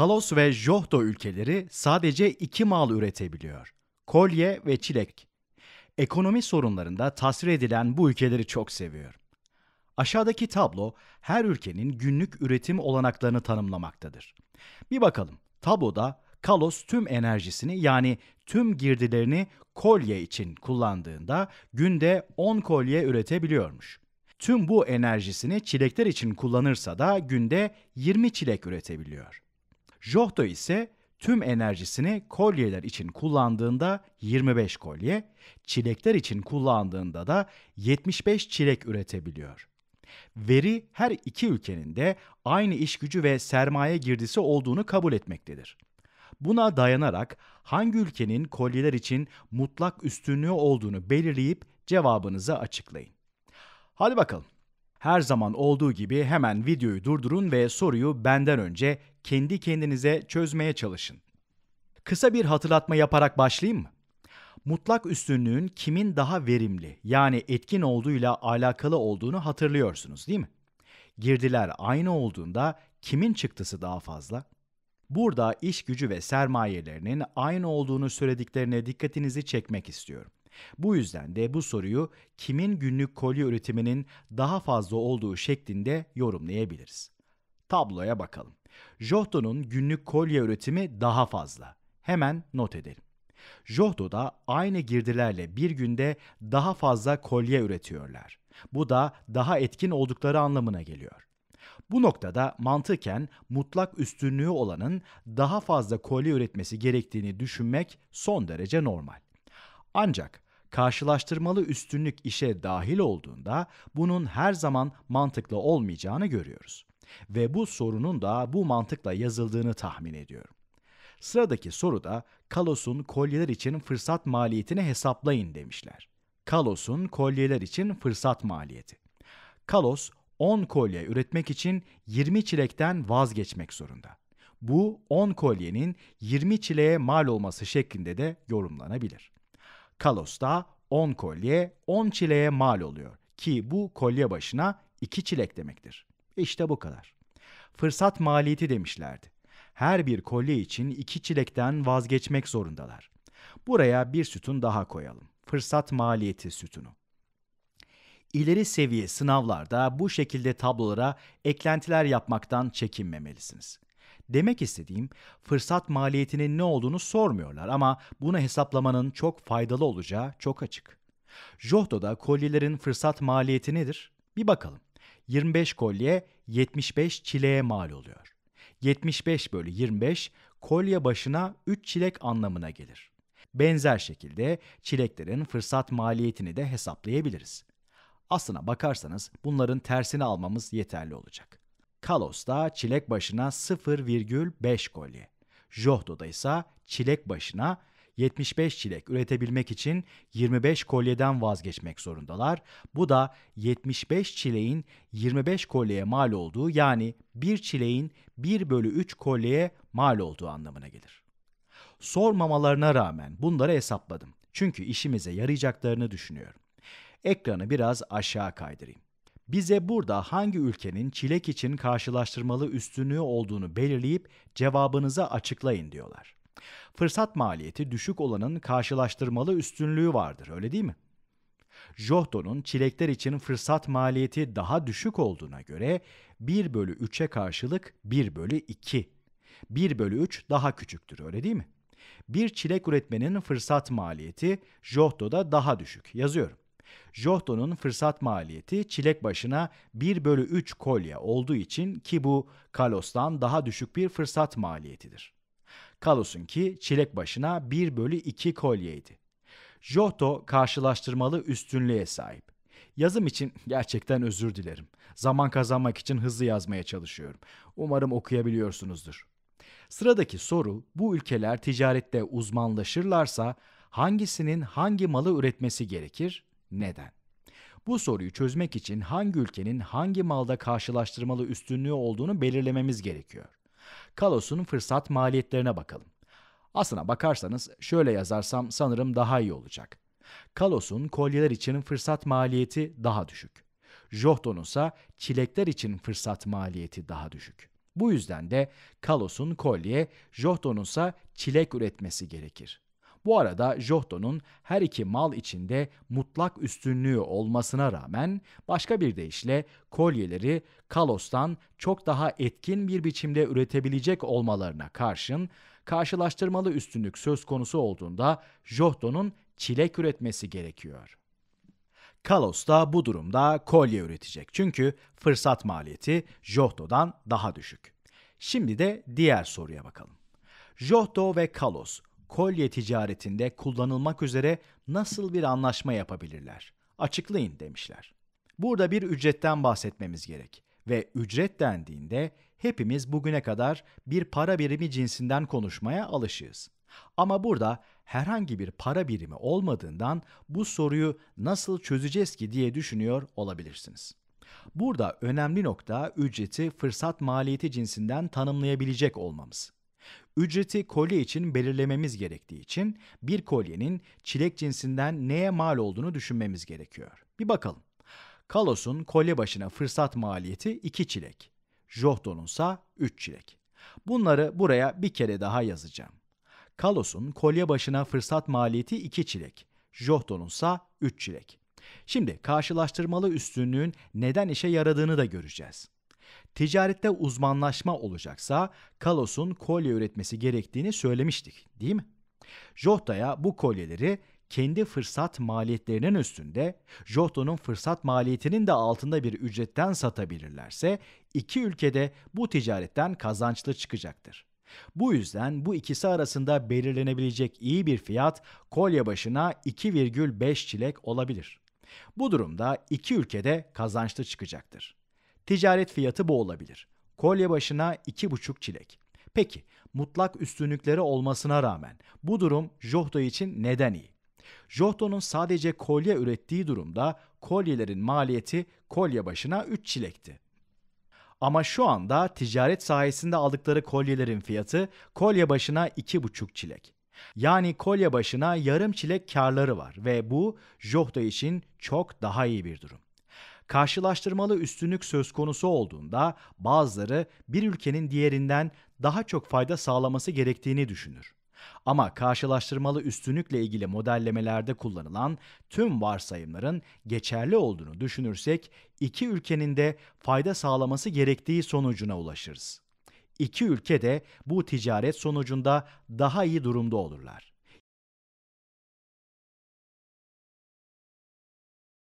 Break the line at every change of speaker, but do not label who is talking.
Kalos ve Johto ülkeleri sadece iki mal üretebiliyor. Kolye ve çilek. Ekonomi sorunlarında tasvir edilen bu ülkeleri çok seviyor. Aşağıdaki tablo her ülkenin günlük üretim olanaklarını tanımlamaktadır. Bir bakalım. Tabloda Kalos tüm enerjisini yani tüm girdilerini kolye için kullandığında günde 10 kolye üretebiliyormuş. Tüm bu enerjisini çilekler için kullanırsa da günde 20 çilek üretebiliyor. Johto ise tüm enerjisini kolyeler için kullandığında 25 kolye, çilekler için kullandığında da 75 çilek üretebiliyor. Veri her iki ülkenin de aynı iş gücü ve sermaye girdisi olduğunu kabul etmektedir. Buna dayanarak hangi ülkenin kolyeler için mutlak üstünlüğü olduğunu belirleyip cevabınızı açıklayın. Hadi bakalım. Her zaman olduğu gibi hemen videoyu durdurun ve soruyu benden önce kendi kendinize çözmeye çalışın. Kısa bir hatırlatma yaparak başlayayım mı? Mutlak üstünlüğün kimin daha verimli yani etkin olduğuyla alakalı olduğunu hatırlıyorsunuz değil mi? Girdiler aynı olduğunda kimin çıktısı daha fazla? Burada iş gücü ve sermayelerinin aynı olduğunu söylediklerine dikkatinizi çekmek istiyorum. Bu yüzden de bu soruyu kimin günlük kolye üretiminin daha fazla olduğu şeklinde yorumlayabiliriz. Tabloya bakalım. Johto'nun günlük kolye üretimi daha fazla. Hemen not edelim. Johto'da aynı girdilerle bir günde daha fazla kolye üretiyorlar. Bu da daha etkin oldukları anlamına geliyor. Bu noktada mantıken mutlak üstünlüğü olanın daha fazla kolye üretmesi gerektiğini düşünmek son derece normal. Ancak karşılaştırmalı üstünlük işe dahil olduğunda bunun her zaman mantıklı olmayacağını görüyoruz. Ve bu sorunun da bu mantıkla yazıldığını tahmin ediyorum. Sıradaki soruda Kalos'un kolyeler için fırsat maliyetini hesaplayın demişler. Kalos'un kolyeler için fırsat maliyeti. Kalos 10 kolye üretmek için 20 çilekten vazgeçmek zorunda. Bu 10 kolyenin 20 çileğe mal olması şeklinde de yorumlanabilir. Kalos da 10 kolye 10 çileğe mal oluyor ki bu kolye başına 2 çilek demektir. İşte bu kadar. Fırsat maliyeti demişlerdi. Her bir kolye için 2 çilekten vazgeçmek zorundalar. Buraya bir sütun daha koyalım. Fırsat maliyeti sütunu. İleri seviye sınavlarda bu şekilde tablolara eklentiler yapmaktan çekinmemelisiniz. Demek istediğim fırsat maliyetinin ne olduğunu sormuyorlar ama bunu hesaplamanın çok faydalı olacağı çok açık. Johto'da kolyelerin fırsat maliyeti nedir? Bir bakalım. 25 kolye 75 çileğe mal oluyor. 75 bölü 25 kolye başına 3 çilek anlamına gelir. Benzer şekilde çileklerin fırsat maliyetini de hesaplayabiliriz. Aslına bakarsanız bunların tersini almamız yeterli olacak. Kalos da çilek başına 0,5 kolye. Johdo'da ise çilek başına 75 çilek üretebilmek için 25 kolyeden vazgeçmek zorundalar. Bu da 75 çileğin 25 kolyeye mal olduğu yani bir çileğin 1 bölü 3 kolyeye mal olduğu anlamına gelir. Sormamalarına rağmen bunları hesapladım. Çünkü işimize yarayacaklarını düşünüyorum. Ekranı biraz aşağı kaydırayım bize burada hangi ülkenin çilek için karşılaştırmalı üstünlüğü olduğunu belirleyip cevabınıza açıklayın diyorlar. Fırsat maliyeti düşük olanın karşılaştırmalı üstünlüğü vardır, öyle değil mi? Johto'nun çilekler için fırsat maliyeti daha düşük olduğuna göre 1 bölü 3'e karşılık 1 bölü 2. 1 bölü 3 daha küçüktür öyle değil mi? Bir çilek üretmenin fırsat maliyeti Johto'da daha düşük. Yazıyorum. Johto'nun fırsat maliyeti çilek başına 1 bölü 3 kolye olduğu için ki bu Kalos'tan daha düşük bir fırsat maliyetidir. Kalos'un ki çilek başına 1 bölü 2 kolyeydi. Johto karşılaştırmalı üstünlüğe sahip. Yazım için gerçekten özür dilerim. Zaman kazanmak için hızlı yazmaya çalışıyorum. Umarım okuyabiliyorsunuzdur. Sıradaki soru bu ülkeler ticarette uzmanlaşırlarsa hangisinin hangi malı üretmesi gerekir? Neden? Bu soruyu çözmek için hangi ülkenin hangi malda karşılaştırmalı üstünlüğü olduğunu belirlememiz gerekiyor. Kalos'un fırsat maliyetlerine bakalım. Aslına bakarsanız şöyle yazarsam sanırım daha iyi olacak. Kalos'un kolyeler için fırsat maliyeti daha düşük. Johton'un ise çilekler için fırsat maliyeti daha düşük. Bu yüzden de Kalos'un kolye, Johton'un ise çilek üretmesi gerekir. Bu arada Johto'nun her iki mal içinde mutlak üstünlüğü olmasına rağmen başka bir deyişle kolyeleri Kalos'tan çok daha etkin bir biçimde üretebilecek olmalarına karşın karşılaştırmalı üstünlük söz konusu olduğunda Johto'nun çilek üretmesi gerekiyor. Kalos da bu durumda kolye üretecek çünkü fırsat maliyeti Johto'dan daha düşük. Şimdi de diğer soruya bakalım. Johto ve Kalos kolye ticaretinde kullanılmak üzere nasıl bir anlaşma yapabilirler? Açıklayın demişler. Burada bir ücretten bahsetmemiz gerek ve ücret dendiğinde hepimiz bugüne kadar bir para birimi cinsinden konuşmaya alışığız. Ama burada herhangi bir para birimi olmadığından bu soruyu nasıl çözeceğiz ki diye düşünüyor olabilirsiniz. Burada önemli nokta ücreti fırsat maliyeti cinsinden tanımlayabilecek olmamız. Ücreti kolye için belirlememiz gerektiği için bir kolyenin çilek cinsinden neye mal olduğunu düşünmemiz gerekiyor. Bir bakalım. Kalos'un kolye başına fırsat maliyeti 2 çilek. Johto'nun ise 3 çilek. Bunları buraya bir kere daha yazacağım. Kalos'un kolye başına fırsat maliyeti 2 çilek. Johto'nun ise 3 çilek. Şimdi karşılaştırmalı üstünlüğün neden işe yaradığını da göreceğiz. Ticarette uzmanlaşma olacaksa Kalos'un kolye üretmesi gerektiğini söylemiştik, değil mi? Johta'ya bu kolyeleri kendi fırsat maliyetlerinin üstünde, Johto'nun fırsat maliyetinin de altında bir ücretten satabilirlerse iki ülkede bu ticaretten kazançlı çıkacaktır. Bu yüzden bu ikisi arasında belirlenebilecek iyi bir fiyat kolye başına 2,5 çilek olabilir. Bu durumda iki ülkede kazançlı çıkacaktır. Ticaret fiyatı bu olabilir. Kolye başına 2,5 çilek. Peki mutlak üstünlükleri olmasına rağmen bu durum Johto için neden iyi? Johto'nun sadece kolye ürettiği durumda kolyelerin maliyeti kolye başına 3 çilekti. Ama şu anda ticaret sayesinde aldıkları kolyelerin fiyatı kolye başına 2,5 çilek. Yani kolye başına yarım çilek karları var ve bu Johto için çok daha iyi bir durum. Karşılaştırmalı üstünlük söz konusu olduğunda bazıları bir ülkenin diğerinden daha çok fayda sağlaması gerektiğini düşünür. Ama karşılaştırmalı üstünlükle ilgili modellemelerde kullanılan tüm varsayımların geçerli olduğunu düşünürsek iki ülkenin de fayda sağlaması gerektiği sonucuna ulaşırız. İki ülke de bu ticaret sonucunda daha iyi durumda olurlar.